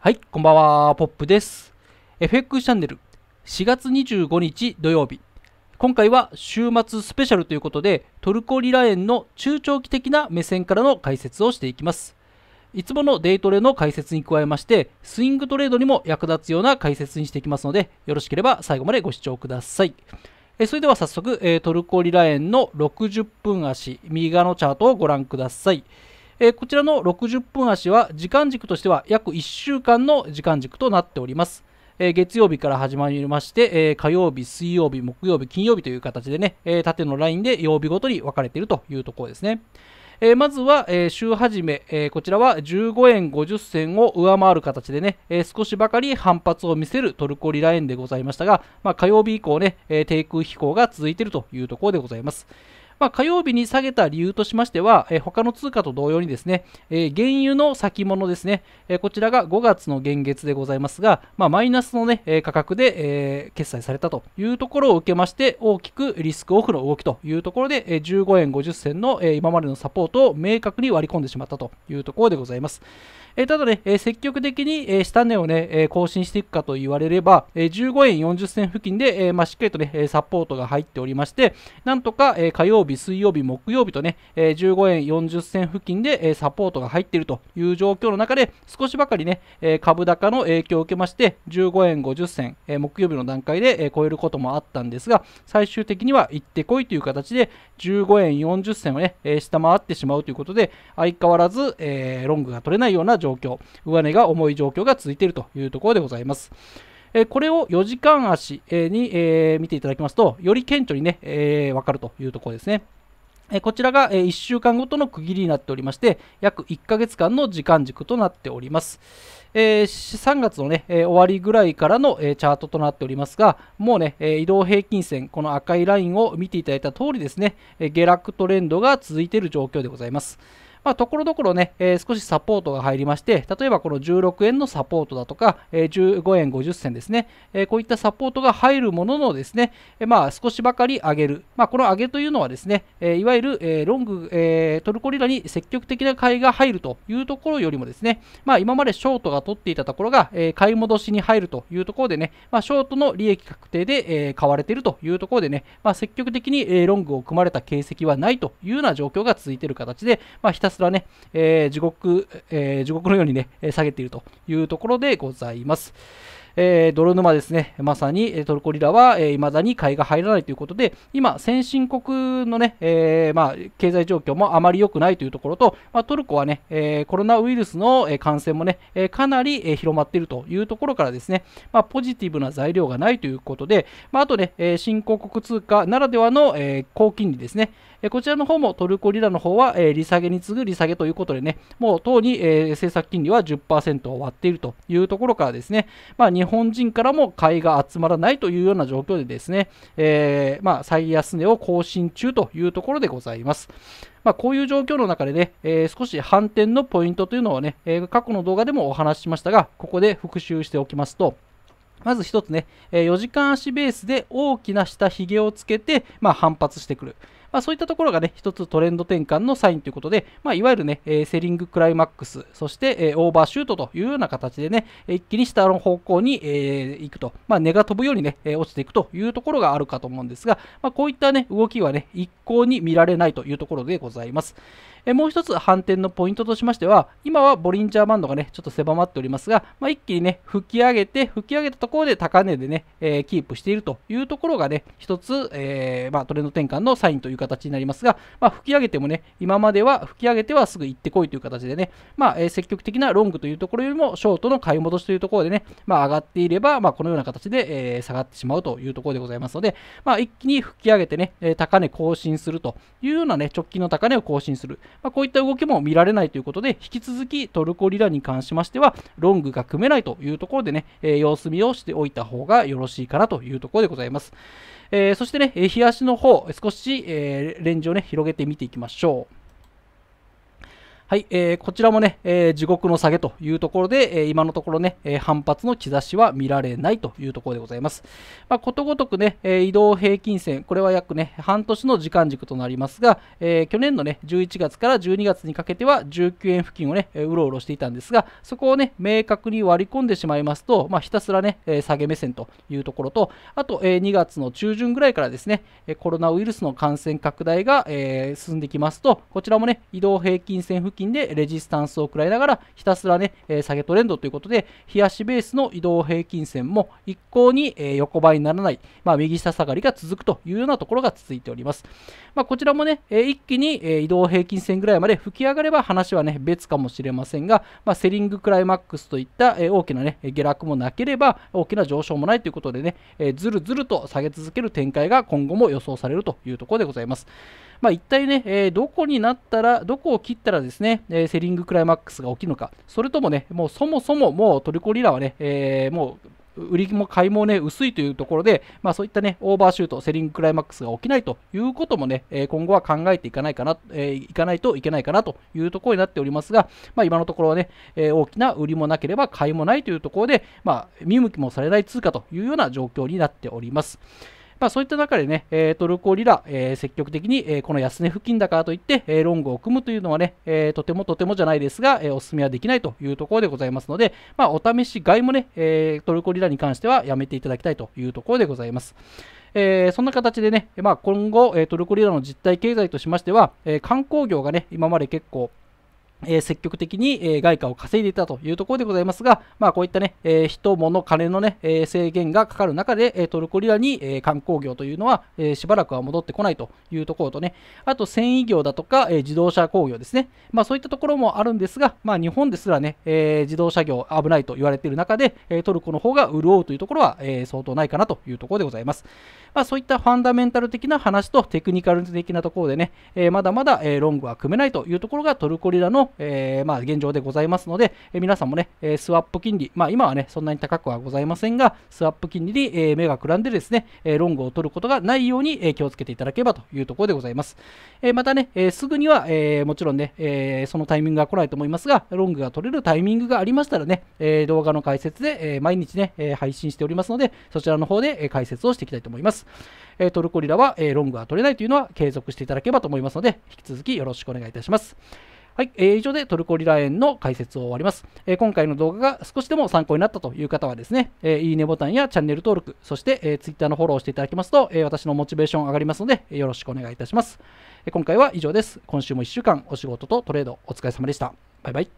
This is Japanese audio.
はい、こんばんは、ポップです。FX チャンネル4月25日土曜日。今回は週末スペシャルということで、トルコリラ円の中長期的な目線からの解説をしていきます。いつものデイトレの解説に加えまして、スイングトレードにも役立つような解説にしていきますので、よろしければ最後までご視聴ください。えそれでは早速、えトルコリラ円の60分足、右側のチャートをご覧ください。えー、こちらの60分足は時間軸としては約1週間の時間軸となっております。えー、月曜日から始まりまして、えー、火曜日、水曜日、木曜日、金曜日という形でね、え縦のラインで曜日ごとに分かれているというところですね。えまずは、え週始め、えこちらは15円50銭を上回る形でね、え少しばかり反発を見せるトルコリラ円でございましたが、まあ、火曜日以降ね、え低空飛行が続いているというところでございます。まあ、火曜日に下げた理由としましては、えー、他の通貨と同様にですね、えー、原油の先物ですね、えー、こちらが5月の現月でございますが、まあ、マイナスの、ね、価格で、え決済されたというところを受けまして、大きくリスクオフの動きというところで、15円50銭の、今までのサポートを明確に割り込んでしまったというところでございます。えー、ただね、え積極的に、え下値をね、え更新していくかと言われれば、え15円40銭付近で、えまあ、しっかりとね、サポートが入っておりまして、なんとか、え火曜日、水曜日、木曜日とね、え15円40銭付近で、えサポートが入っているという状況の中で、少しばかりね、え株高の影響を受けまして、15円50銭、え木曜日の段階で、え超えることもあったんですが、最終的には行ってこいという形で、15円40銭をね、え下回ってしまうということで、相変わらず、えロングが取れないような状況状況、上値が重い状況が続いているというところでございます。えこれを4時間足に、え見ていただきますと、より顕著にね、え分かるというところですね。こちらが1週間ごとの区切りになっておりまして、約1ヶ月間の時間軸となっております。え3月のね、終わりぐらいからのチャートとなっておりますが、もうね、移動平均線、この赤いラインを見ていただいた通りですね、下落トレンドが続いている状況でございます。まあ、ところどころね、えー、少しサポートが入りまして、例えばこの16円のサポートだとか、えー、15円50銭ですね、えー、こういったサポートが入るもののですね、えまあ、少しばかり上げる。まあ、この上げというのはですね、えいわゆる、えロング、えトルコリラに積極的な買いが入るというところよりもですね、まあ、今までショートが取っていたところが、え買い戻しに入るというところでね、まあ、ショートの利益確定で、え買われているというところでね、まあ、積極的に、えロングを組まれた形跡はないというような状況が続いている形で、まあ、ひたすらすらね、えー、地獄、えー、地獄のようにね、下げているというところでございます。えー、泥沼ですね、まさにトルコリラは、えー、未だに買いが入らないということで、今、先進国のね、えー、まあ、経済状況もあまり良くないというところと、まあ、トルコはね、えコロナウイルスの感染もね、えかなり、え広まっているというところからですね、まあ、ポジティブな材料がないということで、まあ、とね、え新興国通貨ならではの、え高金利ですね、こちらの方もトルコリラの方は、利下げに次ぐ利下げということでね、もう当に、政策金利は10%を割っているというところからですね、まあ、日本人からも買いが集まらないというような状況でですね、えー、まあ、最安値を更新中というところでございます。まあ、こういう状況の中でね、えー、少し反転のポイントというのはね、えー、過去の動画でもお話ししましたが、ここで復習しておきますと、まず1つね、4時間足ベースで大きな下髭をつけて、まあ、反発してくる。まあ、そういったところがね、一つトレンド転換のサインということで、まあ、いわゆるね、えセリングクライマックス、そして、えオーバーシュートというような形でね、一気に下の方向に、え行くと、まあ、根が飛ぶようにね、え落ちていくというところがあるかと思うんですが、まあ、こういったね、動きはね、一向に見られないというところでございます。えもう一つ反転のポイントとしましては、今はボリンジャーバンドがね、ちょっと狭まっておりますが、まあ、一気にね、吹き上げて、吹き上げたところで高値でね、えー、キープしているというところがね、一つ、えー、まあ、トレンド転換のサインという形になりますが、まあ、吹き上げてもね、今までは吹き上げてはすぐ行ってこいという形でね、まあ、え積極的なロングというところよりも、ショートの買い戻しというところでね、まあ、上がっていれば、まこのような形で、え下がってしまうというところでございますので、ま一気に吹き上げてね、高値更新するというようなね、直近の高値を更新する、まこういった動きも見られないということで、引き続きトルコリラに関しましては、ロングが組めないというところでね、え様子見をしておいた方がよろしいかなというところでございます。えー、そしてね、日足しの方、少し、えー、レンジをね、広げてみていきましょう。はい、えー、こちらもね、えー、地獄の下げというところで、えー、今のところね、え反発の兆しは見られないというところでございます。まあ、ことごとくね、え移動平均線、これは約ね、半年の時間軸となりますが、え去年のね、11月から12月にかけては19円付近をね、うろうろしていたんですが、そこをね、明確に割り込んでしまいますと、まあ、ひたすらね、下げ目線というところと、あと、え2月の中旬ぐらいからですね、コロナウイルスの感染拡大が、え進んできますと、こちらもね、移動平均線付近近でレジスタンスを食らいながらひたすらね、え下げトレンドということで日足ベースの移動平均線も一向に、え横ばいにならない、まあ、右下下がりが続くというようなところが続いております、まあ、こちらもね、え一気に、え移動平均線ぐらいまで吹き上がれば話はね別かもしれませんが、まあ、セリングクライマックスといった、え大きなね下落もなければ大きな上昇もないということでね、えー、ずるずると下げ続ける展開が今後も予想されるというところでございます。まあ、一体ね、えー、どこになったら、どこを切ったらですね、ね、えセリングクライマックスが起きるのか、それともね、もうそもそももうトリコリラはね、えー、もう売りも買いもね、薄いというところで、まあそういったね、オーバーシュート、セリングクライマックスが起きないということもね、え今後は考えていかないかな、えいかないといけないかなというところになっておりますが、まあ今のところはね、え大きな売りもなければ買いもないというところで、まあ見向きもされない通貨というような状況になっております。まあ、そういった中でね、えトルコリラ、え積極的に、えこの安値付近だからといって、えロングを組むというのはね、えとてもとてもじゃないですが、えお勧めはできないというところでございますので、まあ、お試し買いもね、えトルコリラに関してはやめていただきたいというところでございます。えー、そんな形でね、まあ、今後、えトルコリラの実体経済としましては、え観光業がね、今まで結構、え積極的に、え外貨を稼いでいたというところでございますが、まあ、こういったね、え人、物、金のね、え制限がかかる中で、えトルコリラに、え観光業というのは、えしばらくは戻ってこないというところとね、あと繊維業だとか、え自動車工業ですね、まあ、そういったところもあるんですが、まあ、日本ですらね、え自動車業危ないと言われている中で、えトルコの方が潤うというところは、え相当ないかなというところでございます。まあ、そういったファンダメンタル的な話とテクニカル的なところでね、えまだまだ、えロングは組めないというところがトルコリラのえー、まあ、現状でございますので、え皆さんもね、えスワップ金利、まあ、今はね、そんなに高くはございませんが、スワップ金利に、え目がくらんでですね、えロングを取ることがないように、え気をつけていただければというところでございます。えまたね、えすぐには、えもちろんね、えそのタイミングが来ないと思いますが、ロングが取れるタイミングがありましたらね、え動画の解説で、え毎日ね、え配信しておりますので、そちらの方で、え解説をしていきたいと思います。えトルコリラは、えロングは取れないというのは継続していただければと思いますので、引き続きよろしくお願いいたします。はい、えー、以上でトルコリラ園の解説を終わります、えー、今回の動画が少しでも参考になったという方はですね、えー、いいねボタンやチャンネル登録、そして、えー、Twitter のフォローしていただきますと、えー、私のモチベーション上がりますので、よろしくお願いいたします。えー、今回は以上です。今週も1週間お仕事とトレードお疲れ様でした。バイバイ。